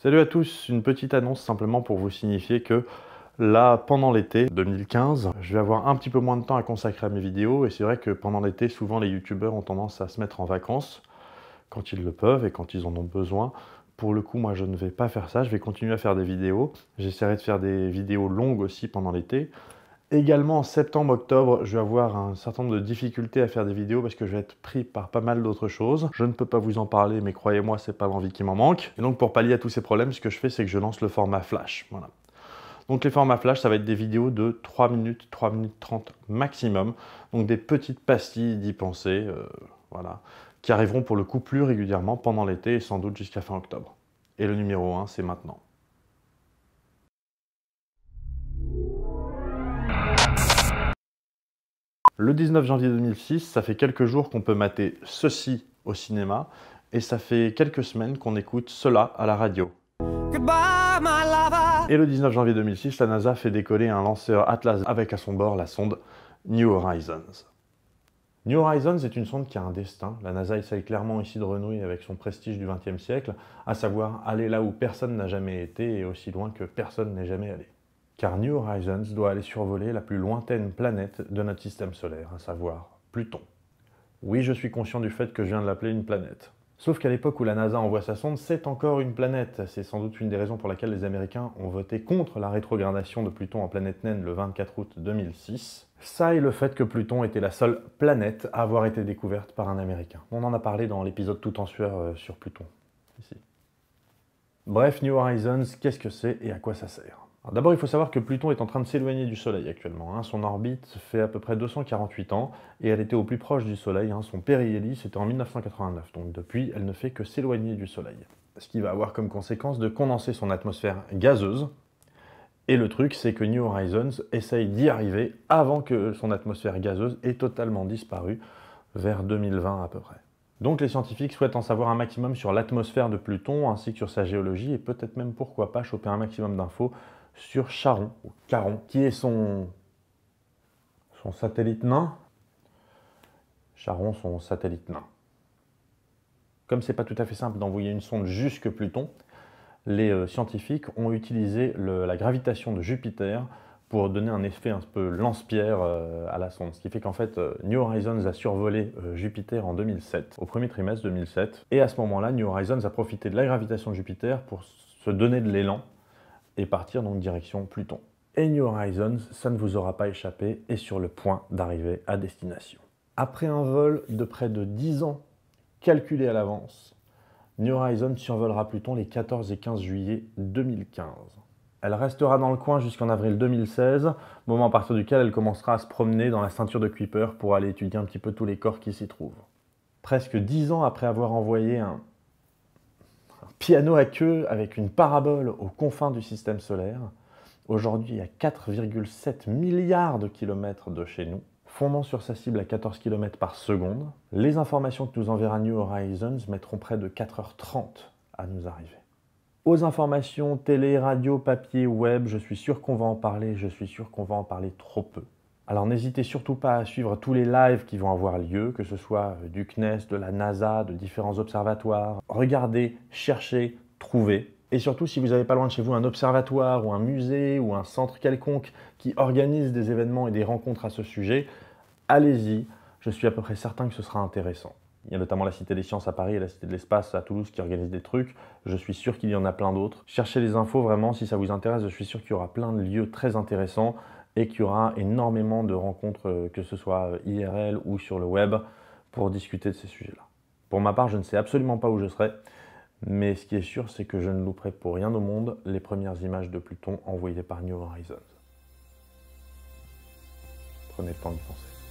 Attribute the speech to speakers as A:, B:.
A: Salut à tous, une petite annonce simplement pour vous signifier que là, pendant l'été 2015, je vais avoir un petit peu moins de temps à consacrer à mes vidéos et c'est vrai que pendant l'été, souvent les youtubeurs ont tendance à se mettre en vacances quand ils le peuvent et quand ils en ont besoin. Pour le coup, moi, je ne vais pas faire ça, je vais continuer à faire des vidéos. J'essaierai de faire des vidéos longues aussi pendant l'été. Également en septembre-octobre, je vais avoir un certain nombre de difficultés à faire des vidéos parce que je vais être pris par pas mal d'autres choses. Je ne peux pas vous en parler, mais croyez-moi, c'est pas l'envie qui m'en manque. Et donc pour pallier à tous ces problèmes, ce que je fais, c'est que je lance le format flash. Voilà. Donc les formats flash, ça va être des vidéos de 3 minutes, 3 minutes 30 maximum. Donc des petites pastilles d'y penser, euh, voilà, qui arriveront pour le coup plus régulièrement pendant l'été et sans doute jusqu'à fin octobre. Et le numéro 1, c'est maintenant. Le 19 janvier 2006, ça fait quelques jours qu'on peut mater ceci au cinéma et ça fait quelques semaines qu'on écoute cela à la radio. Et le 19 janvier 2006, la NASA fait décoller un lanceur Atlas avec à son bord la sonde New Horizons. New Horizons est une sonde qui a un destin. La NASA essaye clairement ici de renouer avec son prestige du XXe siècle, à savoir aller là où personne n'a jamais été et aussi loin que personne n'est jamais allé car New Horizons doit aller survoler la plus lointaine planète de notre système solaire, à savoir Pluton. Oui, je suis conscient du fait que je viens de l'appeler une planète. Sauf qu'à l'époque où la NASA envoie sa sonde, c'est encore une planète. C'est sans doute une des raisons pour laquelle les Américains ont voté contre la rétrogradation de Pluton en planète naine le 24 août 2006. Ça et le fait que Pluton était la seule planète à avoir été découverte par un Américain. On en a parlé dans l'épisode Tout en sueur euh, sur Pluton. Ici. Bref, New Horizons, qu'est-ce que c'est et à quoi ça sert D'abord, il faut savoir que Pluton est en train de s'éloigner du Soleil actuellement. Hein. Son orbite fait à peu près 248 ans et elle était au plus proche du Soleil. Hein. Son périhélie, c'était en 1989. Donc depuis, elle ne fait que s'éloigner du Soleil. Ce qui va avoir comme conséquence de condenser son atmosphère gazeuse. Et le truc, c'est que New Horizons essaye d'y arriver avant que son atmosphère gazeuse ait totalement disparu, vers 2020 à peu près. Donc les scientifiques souhaitent en savoir un maximum sur l'atmosphère de Pluton ainsi que sur sa géologie et peut-être même pourquoi pas choper un maximum d'infos sur Charon, ou Caron, qui est son, son satellite nain. Charon, son satellite nain. Comme c'est pas tout à fait simple d'envoyer une sonde jusque Pluton, les euh, scientifiques ont utilisé la gravitation de Jupiter pour donner un effet un peu lance-pierre euh, à la sonde. Ce qui fait qu'en fait, euh, New Horizons a survolé Jupiter en 2007, au premier trimestre 2007. Et à ce moment-là, New Horizons a profité de la gravitation de Jupiter pour se donner de l'élan et partir dans direction Pluton. Et New Horizons, ça ne vous aura pas échappé, est sur le point d'arriver à destination. Après un vol de près de 10 ans calculé à l'avance, New Horizons survolera Pluton les 14 et 15 juillet 2015. Elle restera dans le coin jusqu'en avril 2016, moment à partir duquel elle commencera à se promener dans la ceinture de Kuiper pour aller étudier un petit peu tous les corps qui s'y trouvent. Presque 10 ans après avoir envoyé un piano à queue avec une parabole aux confins du système solaire, aujourd'hui à 4,7 milliards de kilomètres de chez nous, fondant sur sa cible à 14 km par seconde, les informations que nous enverra New Horizons mettront près de 4h30 à nous arriver. Aux informations télé, radio, papier, web, je suis sûr qu'on va en parler, je suis sûr qu'on va en parler trop peu. Alors n'hésitez surtout pas à suivre tous les lives qui vont avoir lieu, que ce soit euh, du CNES, de la NASA, de différents observatoires. Regardez, cherchez, trouvez. Et surtout, si vous n'avez pas loin de chez vous un observatoire ou un musée ou un centre quelconque qui organise des événements et des rencontres à ce sujet, allez-y, je suis à peu près certain que ce sera intéressant. Il y a notamment la Cité des Sciences à Paris et la Cité de l'Espace à Toulouse qui organisent des trucs. Je suis sûr qu'il y en a plein d'autres. Cherchez les infos vraiment si ça vous intéresse. Je suis sûr qu'il y aura plein de lieux très intéressants et qu'il y aura énormément de rencontres, euh, que ce soit euh, IRL ou sur le web, pour discuter de ces sujets-là. Pour ma part, je ne sais absolument pas où je serai, mais ce qui est sûr, c'est que je ne louperai pour rien au monde les premières images de Pluton envoyées par New Horizons. Prenez le temps de penser.